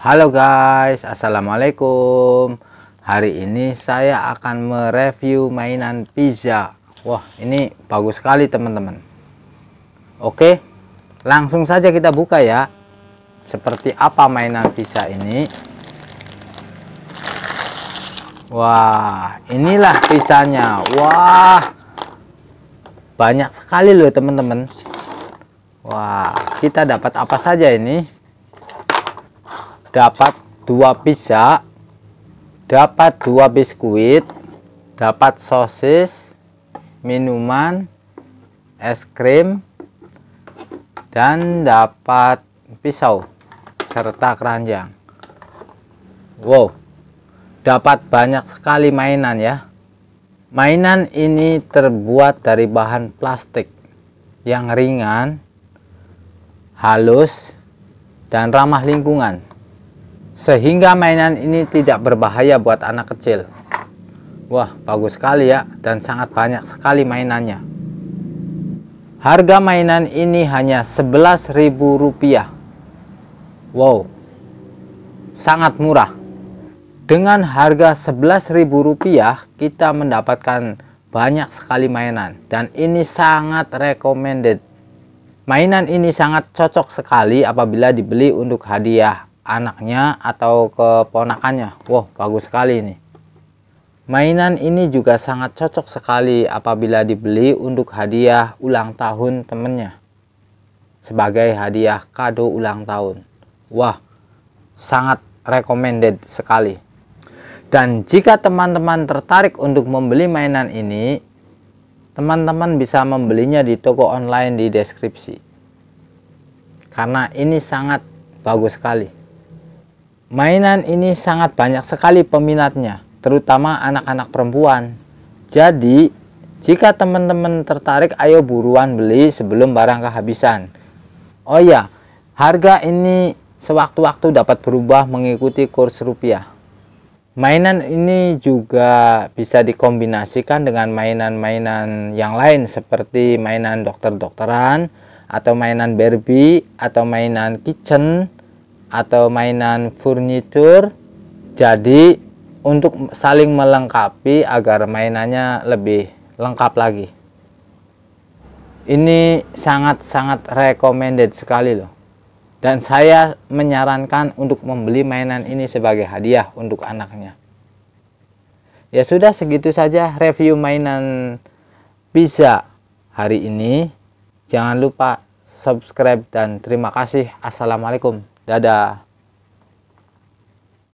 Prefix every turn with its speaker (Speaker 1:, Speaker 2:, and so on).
Speaker 1: Halo guys, Assalamualaikum Hari ini saya akan mereview mainan pizza Wah ini bagus sekali teman-teman Oke, langsung saja kita buka ya Seperti apa mainan pizza ini Wah, inilah pisanya. Wah, banyak sekali loh teman-teman Wah, kita dapat apa saja ini dapat dua pizza dapat dua biskuit dapat sosis minuman es krim dan dapat pisau serta keranjang wow dapat banyak sekali mainan ya mainan ini terbuat dari bahan plastik yang ringan halus dan ramah lingkungan sehingga mainan ini tidak berbahaya buat anak kecil. Wah, bagus sekali ya, dan sangat banyak sekali mainannya. Harga mainan ini hanya Rp11.000. Wow, sangat murah. Dengan harga Rp11.000, kita mendapatkan banyak sekali mainan, dan ini sangat recommended. Mainan ini sangat cocok sekali apabila dibeli untuk hadiah anaknya atau keponakannya. Wow, bagus sekali ini. Mainan ini juga sangat cocok sekali apabila dibeli untuk hadiah ulang tahun temennya. Sebagai hadiah kado ulang tahun. Wah, sangat recommended sekali. Dan jika teman-teman tertarik untuk membeli mainan ini, teman-teman bisa membelinya di toko online di deskripsi. Karena ini sangat bagus sekali. Mainan ini sangat banyak sekali peminatnya, terutama anak-anak perempuan. Jadi, jika teman-teman tertarik, ayo buruan beli sebelum barang kehabisan. Oh ya, harga ini sewaktu-waktu dapat berubah mengikuti kurs rupiah. Mainan ini juga bisa dikombinasikan dengan mainan-mainan yang lain seperti mainan dokter-dokteran atau mainan Barbie atau mainan kitchen atau mainan furniture jadi untuk saling melengkapi agar mainannya lebih lengkap lagi ini sangat-sangat recommended sekali loh dan saya menyarankan untuk membeli mainan ini sebagai hadiah untuk anaknya ya sudah segitu saja review mainan pizza hari ini jangan lupa subscribe dan terima kasih assalamualaikum Dadah.